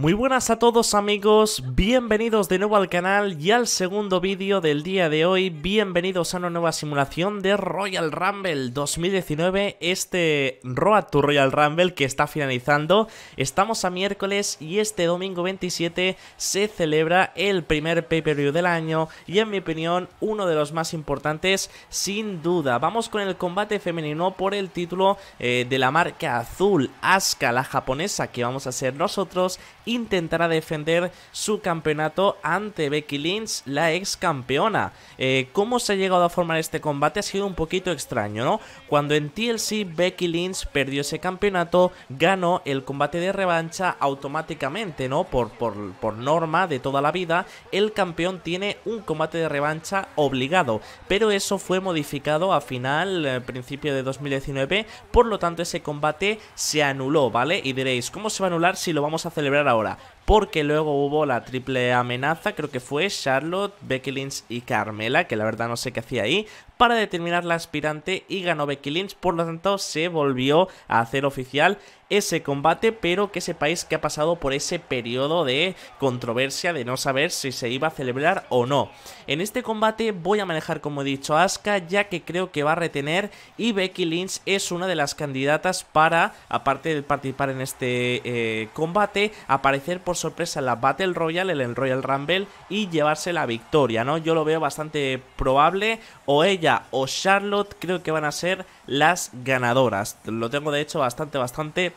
Muy buenas a todos amigos, bienvenidos de nuevo al canal y al segundo vídeo del día de hoy, bienvenidos a una nueva simulación de Royal Rumble 2019, este Road to Royal Rumble que está finalizando, estamos a miércoles y este domingo 27 se celebra el primer pay-per-view del año y en mi opinión uno de los más importantes sin duda, vamos con el combate femenino por el título eh, de la marca azul, Asuka, la japonesa que vamos a ser nosotros intentará defender su campeonato ante Becky Lynch, la ex campeona. Eh, ¿Cómo se ha llegado a formar este combate? Ha sido un poquito extraño, ¿no? Cuando en TLC Becky Lynch perdió ese campeonato, ganó el combate de revancha automáticamente, ¿no? Por, por, norma de toda la vida, el campeón tiene un combate de revancha obligado, pero eso fue modificado a final, eh, principio de 2019, por lo tanto ese combate se anuló, ¿vale? Y diréis, ¿cómo se va a anular si lo vamos a celebrar ahora? ahora porque luego hubo la triple amenaza, creo que fue Charlotte, Becky Lynch y Carmela, que la verdad no sé qué hacía ahí, para determinar la aspirante y ganó Becky Lynch, por lo tanto se volvió a hacer oficial ese combate, pero que sepáis que ha pasado por ese periodo de controversia de no saber si se iba a celebrar o no. En este combate voy a manejar como he dicho a Asuka, ya que creo que va a retener y Becky Lynch es una de las candidatas para, aparte de participar en este eh, combate, aparecer por sorpresa en la Battle Royale, en el Royal Rumble y llevarse la victoria, ¿no? Yo lo veo bastante probable. O ella o Charlotte creo que van a ser las ganadoras. Lo tengo de hecho bastante, bastante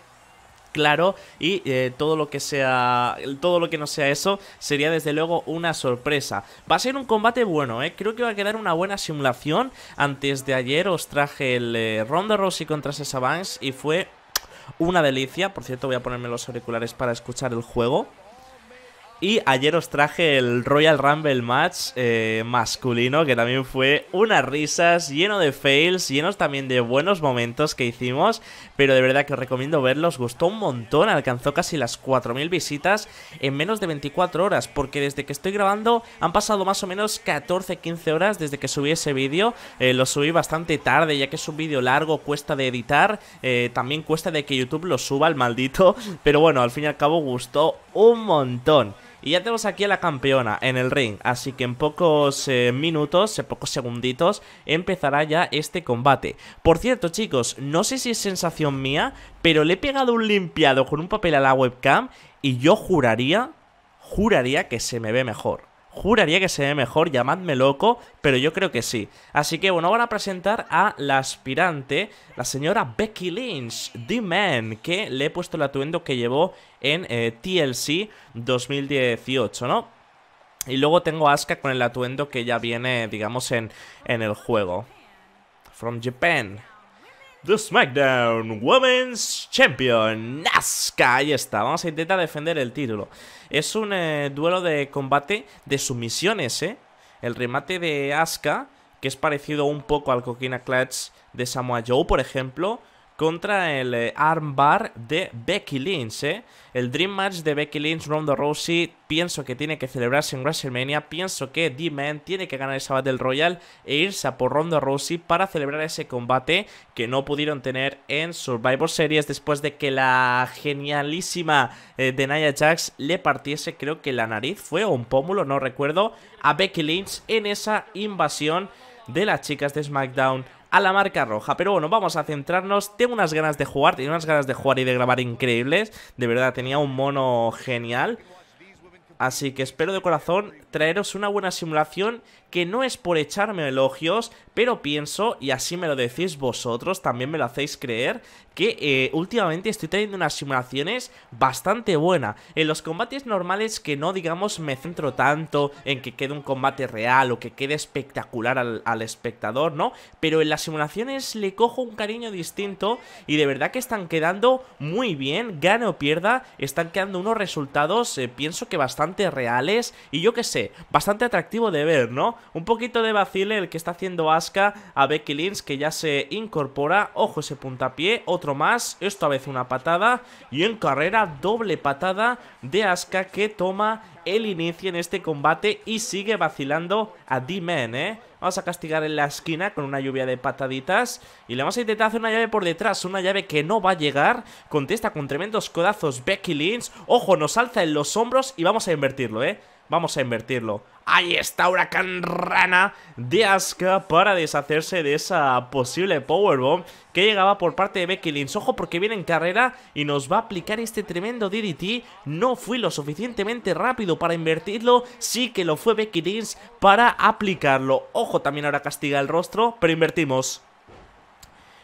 claro y eh, todo lo que sea todo lo que no sea eso sería desde luego una sorpresa va a ser un combate bueno eh. creo que va a quedar una buena simulación antes de ayer os traje el eh, Ronda Rossi contra Sasha Banks y fue una delicia, por cierto voy a ponerme los auriculares para escuchar el juego. Y ayer os traje el Royal Rumble Match eh, masculino, que también fue unas risas, lleno de fails, llenos también de buenos momentos que hicimos, pero de verdad que os recomiendo verlos, gustó un montón, alcanzó casi las 4.000 visitas en menos de 24 horas, porque desde que estoy grabando han pasado más o menos 14-15 horas desde que subí ese vídeo, eh, lo subí bastante tarde, ya que es un vídeo largo, cuesta de editar, eh, también cuesta de que YouTube lo suba al maldito, pero bueno, al fin y al cabo gustó un montón. Y ya tenemos aquí a la campeona en el ring, así que en pocos eh, minutos, en pocos segunditos, empezará ya este combate. Por cierto, chicos, no sé si es sensación mía, pero le he pegado un limpiado con un papel a la webcam y yo juraría, juraría que se me ve mejor. Juraría que se ve mejor, llamadme loco, pero yo creo que sí. Así que bueno, van a presentar a la aspirante, la señora Becky Lynch, The Man, que le he puesto el atuendo que llevó en eh, TLC 2018, ¿no? Y luego tengo a Asuka con el atuendo que ya viene, digamos, en, en el juego. From Japan. The SmackDown Women's Champion Asuka, Ahí está, vamos a intentar defender el título. Es un eh, duelo de combate de sumisiones, ¿eh? El remate de Asuka, que es parecido un poco al Coquina Clutch de Samoa Joe, por ejemplo contra el eh, armbar de Becky Lynch. Eh. El Dream Match de Becky Lynch, Ronda Rousey, pienso que tiene que celebrarse en WrestleMania, pienso que D-Man tiene que ganar esa Battle Royale e irse a por Ronda Rousey para celebrar ese combate que no pudieron tener en Survivor Series después de que la genialísima de eh, Nia Jax le partiese, creo que la nariz fue o un pómulo, no recuerdo, a Becky Lynch en esa invasión de las chicas de SmackDown a la marca roja. Pero bueno, vamos a centrarnos. Tengo unas ganas de jugar, tengo unas ganas de jugar y de grabar increíbles. De verdad, tenía un mono genial. Así que espero de corazón traeros una buena simulación que no es por echarme elogios, pero pienso, y así me lo decís vosotros, también me lo hacéis creer, que eh, últimamente estoy teniendo unas simulaciones bastante buenas. En los combates normales que no, digamos, me centro tanto en que quede un combate real o que quede espectacular al, espectador, ¿no? Pero en las simulaciones le cojo un cariño distinto y de verdad que están quedando muy bien, gane o pierda, están quedando unos resultados, eh, pienso que bastante reales y yo que sé, bastante atractivo de ver, ¿no? Un poquito de vacile el que está haciendo Asuka a Becky Lynch que ya se incorpora. Ojo ese puntapié, otro más, esto a vez una patada y en carrera doble patada de Asuka que toma el inicio en este combate y sigue vacilando a D-Man, ¿eh? Vamos a castigar en la esquina con una lluvia de pataditas y le vamos a intentar hacer una llave por detrás, una llave que no va a llegar. Contesta con tremendos codazos Becky Lynch. Ojo, nos alza en los hombros y vamos a invertirlo, ¿eh? Vamos a invertirlo. Ahí está Huracán Rana de Asuka para deshacerse de esa posible powerbomb que llegaba por parte de Becky Lynch. Ojo porque viene en carrera y nos va a aplicar este tremendo DDT. No fui lo suficientemente rápido para invertirlo, sí que lo fue Becky Lynch para aplicarlo. Ojo también ahora castiga el rostro, pero invertimos.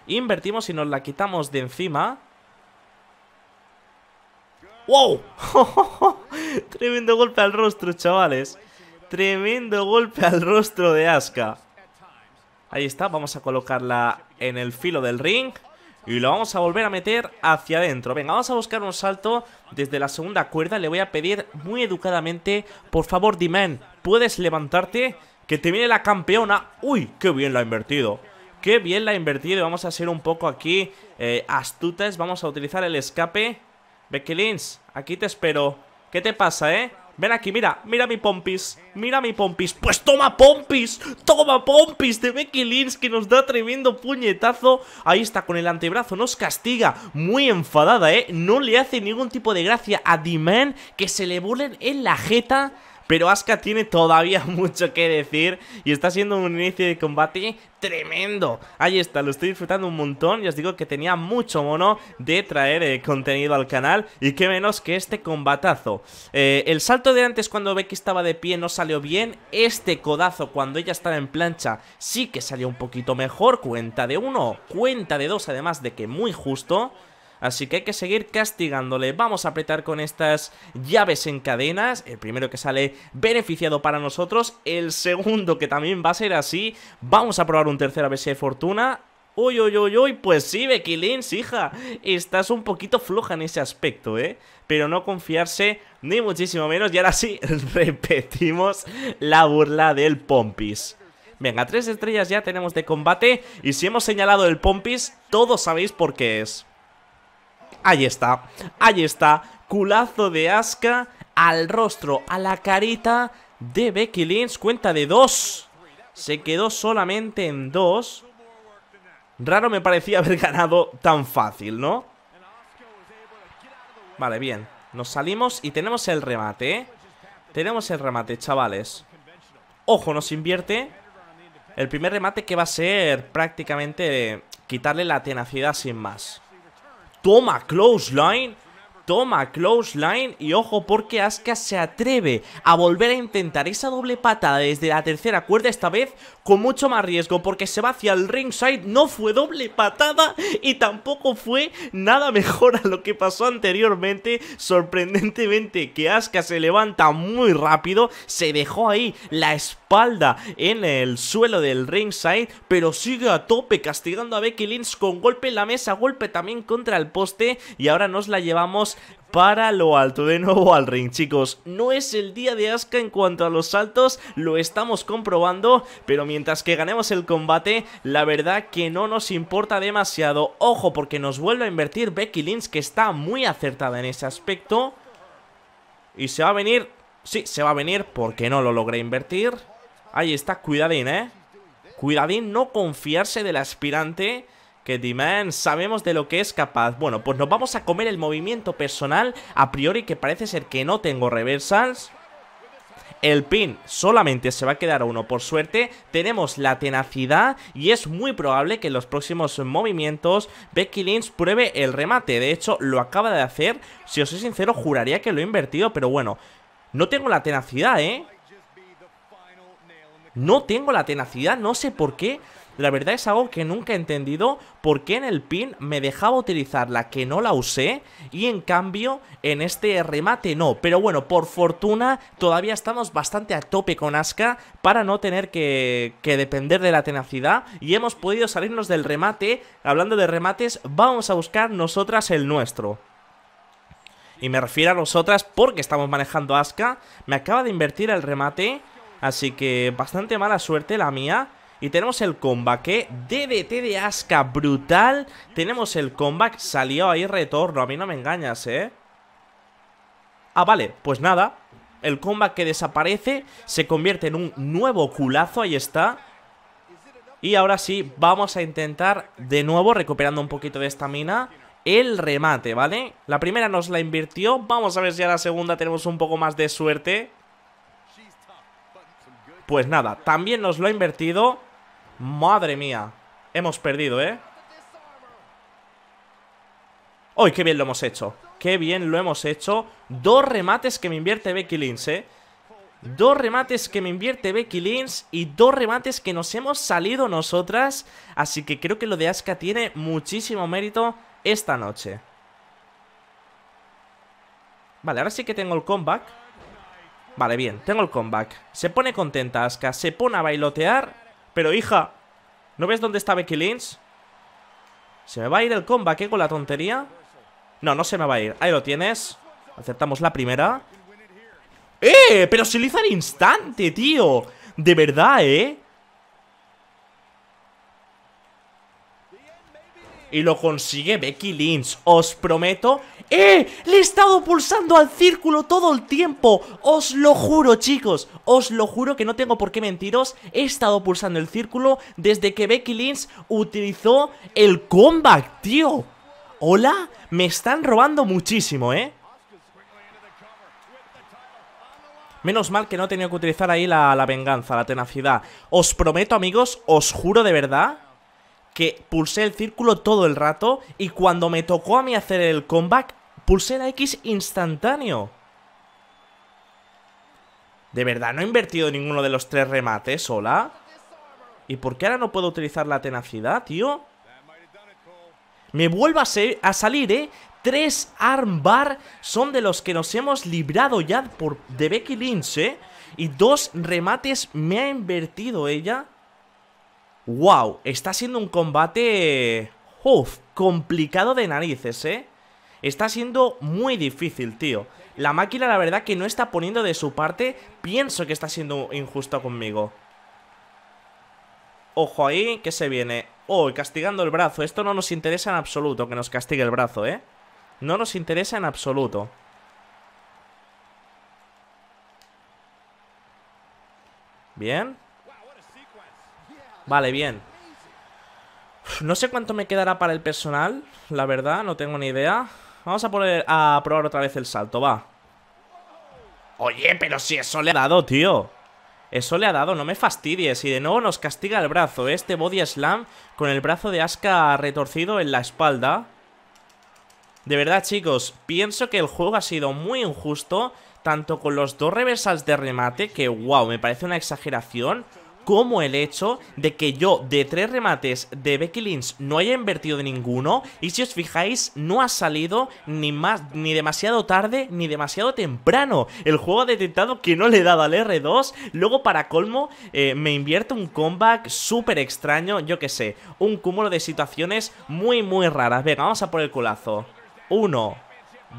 Invertimos y nos la quitamos de encima. ¡Wow! Tremendo golpe al rostro, chavales. Tremendo golpe al rostro de Aska. Ahí está, vamos a colocarla en el filo del ring. Y lo vamos a volver a meter hacia adentro. Venga, vamos a buscar un salto desde la segunda cuerda. Le voy a pedir muy educadamente, por favor, D-Man, ¿puedes levantarte? Que te viene la campeona. ¡Uy, qué bien la ha invertido! ¡Qué bien la ha invertido! Vamos a ser un poco aquí eh, astutas. Vamos a utilizar el escape. Becky Lynch, aquí te espero. ¿Qué te pasa, eh? Ven aquí, mira, mira mi pompis Mira mi pompis, pues toma pompis Toma pompis de Becky Lynch Que nos da tremendo puñetazo Ahí está, con el antebrazo, nos castiga Muy enfadada, eh, no le hace ningún tipo de gracia A D-Man que se le burlen en la jeta pero Asuka tiene todavía mucho que decir y está siendo un inicio de combate tremendo. Ahí está, lo estoy disfrutando un montón. y os digo que tenía mucho mono de traer eh, contenido al canal y qué menos que este combatazo. Eh, el salto de antes cuando Becky estaba de pie no salió bien. Este codazo cuando ella estaba en plancha sí que salió un poquito mejor. Cuenta de uno, cuenta de dos, además de que muy justo. Así que hay que seguir castigándole. Vamos a apretar con estas llaves en cadenas. El primero que sale beneficiado para nosotros. El segundo que también va a ser así. Vamos a probar un tercer ABC de fortuna. Uy, uy, uy, uy, pues sí, Becky Lynch, hija, estás un poquito floja en ese aspecto, ¿eh? Pero no confiarse ni muchísimo menos. Y ahora sí, repetimos la burla del Pompis. Venga, tres estrellas ya tenemos de combate. Y si hemos señalado el Pompis, todos sabéis por qué es. Ahí está, ahí está, culazo de asca al rostro, a la carita de Becky Lynch, cuenta de dos. Se quedó solamente en dos. Raro me parecía haber ganado tan fácil, ¿no? Vale, bien. Nos salimos y tenemos el remate, ¿eh? Tenemos el remate, chavales. Ojo, nos invierte. El primer remate que va a ser prácticamente quitarle la tenacidad sin más. Toma, close line. Toma, close line. Y ojo porque Aska se atreve a volver a intentar esa doble patada desde la tercera cuerda. Esta vez con mucho más riesgo porque se va hacia el ringside, no fue doble patada y tampoco fue nada mejor a lo que pasó anteriormente, sorprendentemente que Asuka se levanta muy rápido, se dejó ahí la espalda en el suelo del ringside, pero sigue a tope castigando a Becky Lynch con golpe en la mesa, golpe también contra el poste y ahora nos la llevamos para lo alto de nuevo al ring, chicos. No es el día de Asuka en cuanto a los saltos, lo estamos comprobando, pero mientras que ganemos el combate, la verdad que no nos importa demasiado. Ojo, porque nos vuelve a invertir Becky Lynch, que está muy acertada en ese aspecto. Y se va a venir, sí, se va a venir porque no lo logré invertir. Ahí está, cuidadín, ¿eh? Cuidadín no confiarse del aspirante que D-Man sabemos de lo que es capaz. Bueno, pues nos vamos a comer el movimiento personal a priori que parece ser que no tengo reversals. El pin solamente se va a quedar a uno por suerte, tenemos la tenacidad y es muy probable que en los próximos movimientos Becky Lynch pruebe el remate, de hecho lo acaba de hacer, si os soy sincero juraría que lo he invertido, pero bueno, no tengo la tenacidad, ¿eh? No tengo la tenacidad, no sé por qué la verdad es algo que nunca he entendido por qué en el pin me dejaba utilizar la que no la usé y en cambio en este remate no. Pero bueno, por fortuna todavía estamos bastante a tope con Aska para no tener que, que depender de la tenacidad y hemos podido salirnos del remate. Hablando de remates, vamos a buscar nosotras el nuestro y me refiero a nosotras porque estamos manejando Aska. Me acaba de invertir el remate, así que bastante mala suerte la mía. Y tenemos el comeback, ¿eh? DDT de asca brutal. Tenemos el comeback, salió ahí retorno. A mí no me engañas, ¿eh? Ah, vale, pues nada. El comeback que desaparece se convierte en un nuevo culazo, ahí está. Y ahora sí, vamos a intentar de nuevo, recuperando un poquito de estamina, el remate, ¿vale? La primera nos la invirtió, vamos a ver si a la segunda tenemos un poco más de suerte. Pues nada, también nos lo ha invertido Madre mía. Hemos perdido, ¿eh? ¡Uy, qué bien lo hemos hecho! ¡Qué bien lo hemos hecho! Dos remates que me invierte Becky Lynch, ¿eh? Dos remates que me invierte Becky Lynch y dos remates que nos hemos salido nosotras. Así que creo que lo de Asuka tiene muchísimo mérito esta noche. Vale, ahora sí que tengo el comeback. Vale, bien, tengo el comeback. Se pone contenta Asuka, se pone a bailotear pero hija, ¿no ves dónde está Becky Lynch? ¿Se me va a ir el comeback ¿eh? con la tontería? No, no se me va a ir. Ahí lo tienes. Aceptamos la primera. ¡Eh! Pero se lo hizo al instante, tío. De verdad, ¿eh? Y lo consigue Becky Lynch. Os prometo ¡Eh! Le he estado pulsando al círculo todo el tiempo Os lo juro chicos Os lo juro que no tengo por qué mentiros He estado pulsando el círculo Desde que Becky Lynch utilizó el comeback, tío ¿Hola? Me están robando muchísimo, ¿eh? Menos mal que no he tenido que utilizar ahí la, venganza, la tenacidad Os prometo amigos, os juro de verdad que pulsé el círculo todo el rato y cuando me tocó a mí hacer el comeback Pulsera X instantáneo. ¿De verdad no he invertido ninguno de los tres remates, hola? ¿Y por qué ahora no puedo utilizar la tenacidad, tío? Me vuelvo a, salir, ¿eh? Tres armbar son de los que nos hemos librado ya por, de Becky Lynch, ¿eh? Y dos remates me ha invertido ella. ¡Wow! Está siendo un combate... Eh, uf, complicado de narices, ¿eh? Está siendo muy difícil, tío. La máquina la verdad que no está poniendo de su parte. Pienso que está siendo injusto conmigo. Ojo ahí, que se viene. Oh, castigando el brazo. Esto no nos interesa en absoluto, que nos castigue el brazo, ¿eh? No nos interesa en absoluto. Bien. Vale, bien. No sé cuánto me quedará para el personal, la verdad, no tengo ni idea. Vamos a, probar otra vez el salto, va. Oye, pero si eso le ha dado, tío. Eso le ha dado, no me fastidies. Y de nuevo nos castiga el brazo. ¿eh? Este body slam con el brazo de Aska retorcido en la espalda. De verdad, chicos, pienso que el juego ha sido muy injusto, tanto con los dos reversals de remate, que wow, me parece una exageración, como el hecho de que yo de tres remates de Becky Lynch no haya invertido de ninguno y si os fijáis no ha salido ni, más, ni demasiado tarde ni demasiado temprano. El juego ha detectado que no le he dado al R2, luego para colmo eh, me invierte un comeback súper extraño, yo que sé, un cúmulo de situaciones muy muy raras. Venga, vamos a por el culazo. Uno,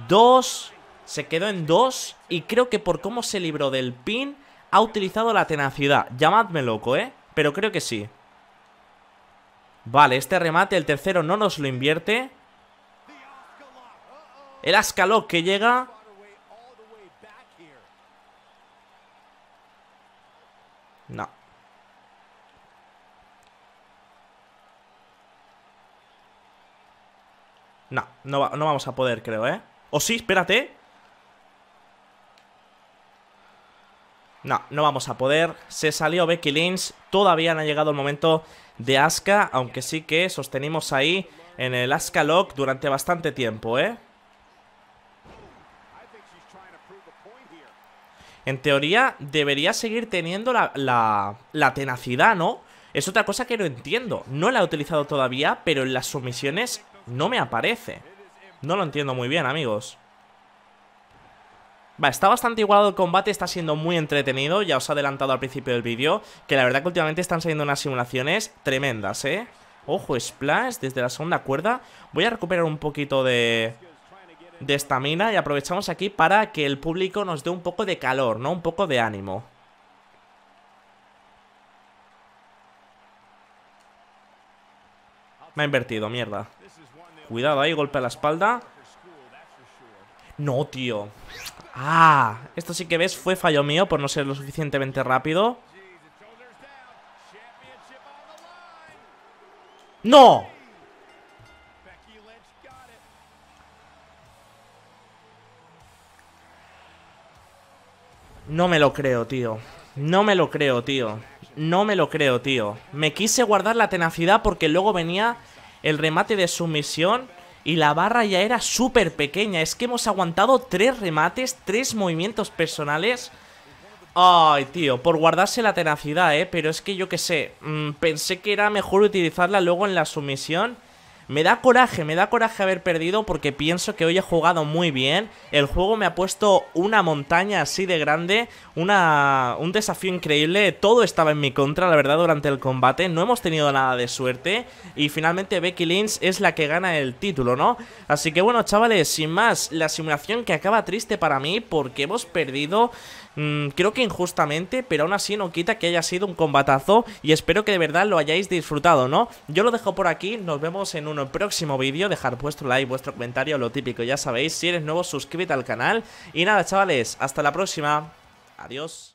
dos, se quedó en dos y creo que por cómo se libró del pin ha utilizado la tenacidad. Llamadme loco, ¿eh? Pero creo que sí. Vale, este remate, el tercero no nos lo invierte. El Ascaloc que llega. No. No, no, vamos a poder, creo, ¿eh? O sí, espérate. No, no vamos a poder. Se salió Becky Lynch. Todavía no ha llegado el momento de Asuka, aunque sí que sostenimos ahí en el Asuka Lock durante bastante tiempo, ¿eh? En teoría, debería seguir teniendo la, tenacidad, ¿no? Es otra cosa que no entiendo. No la he utilizado todavía, pero en las sumisiones no me aparece. No lo entiendo muy bien, amigos. Vale, está bastante igualado el combate, está siendo muy entretenido, ya os he adelantado al principio del vídeo, que la verdad que últimamente están saliendo unas simulaciones tremendas, ¿eh? Ojo, Splash desde la segunda cuerda. Voy a recuperar un poquito de de estamina y aprovechamos aquí para que el público nos dé un poco de calor, ¿no? Un poco de ánimo. Me ha invertido, mierda. Cuidado ahí, golpe a la espalda. No, tío. Ah, esto sí que ves fue fallo mío por no ser lo suficientemente rápido. ¡No! No me lo creo, tío. No me lo creo, tío. No me lo creo, tío. Me quise guardar la tenacidad porque luego venía el remate de sumisión y la barra ya era súper pequeña. Es que hemos aguantado tres remates, tres movimientos personales. Ay, tío, por guardarse la tenacidad, ¿eh? Pero es que yo qué sé, mm, pensé que era mejor utilizarla luego en la sumisión me da coraje, me da coraje haber perdido porque pienso que hoy he jugado muy bien. El juego me ha puesto una montaña así de grande, una, un desafío increíble. Todo estaba en mi contra, la verdad, durante el combate. No hemos tenido nada de suerte. Y finalmente Becky Lynch es la que gana el título, ¿no? Así que bueno, chavales, sin más, la simulación que acaba triste para mí porque hemos perdido... Mm, creo que injustamente, pero aún así no quita que haya sido un combatazo y espero que de verdad lo hayáis disfrutado, ¿no? Yo lo dejo por aquí, nos vemos en un próximo vídeo, dejar vuestro like, vuestro comentario, lo típico, ya sabéis, si eres nuevo suscríbete al canal y nada chavales, hasta la próxima, adiós.